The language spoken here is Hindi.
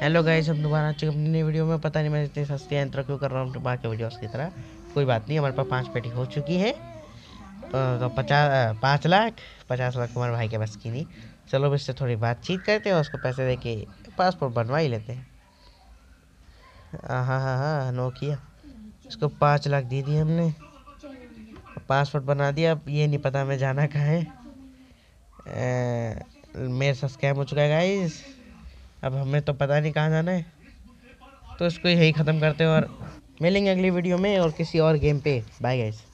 हेलो गाइस हम दोबारा चुके अपनी वीडियो में पता नहीं मैं इतनी सस्ती एंट्रो क्यों कर रहा हूँ बाकी वीडियोस की तरह कोई बात नहीं हमारे पास पाँच पेटी हो चुकी है तो पचास पाँच लाख पचास लाख हमारे भाई के बस की नहीं चलो इससे थोड़ी बातचीत करते हैं उसको पैसे दे के पासपोर्ट बनवा ही लेते हैं हाँ हाँ हाँ नो किया इसको पाँच लाख दे दिए हमने पासपोर्ट बना दिया अब ये नहीं पता हमें जाना कहाँ है मेरे साथ स्कैम हो चुका है गाइज अब हमें तो पता नहीं कहाँ जाना है तो इसको यही ख़त्म करते हैं और मिलेंगे अगली वीडियो में और किसी और गेम पे बाय गाइस